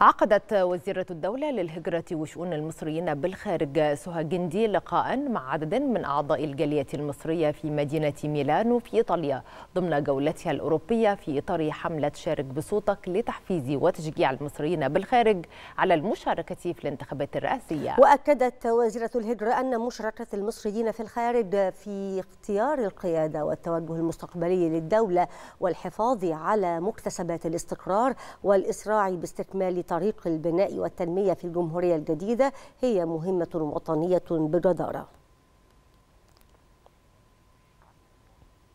عقدت وزيرة الدولة للهجرة وشؤون المصريين بالخارج سهى جندي لقاء مع عدد من أعضاء الجالية المصرية في مدينة ميلانو في إيطاليا ضمن جولتها الأوروبية في إطار حملة شارك بصوتك لتحفيز وتشجيع المصريين بالخارج على المشاركة في الانتخابات الرئاسية وأكدت وزيرة الهجرة أن مشاركة المصريين في الخارج في اختيار القيادة والتوجه المستقبلي للدولة والحفاظ على مكتسبات الاستقرار والإسراع باستكمال طريق البناء والتنمية في الجمهورية الجديدة هي مهمة وطنية بجدارة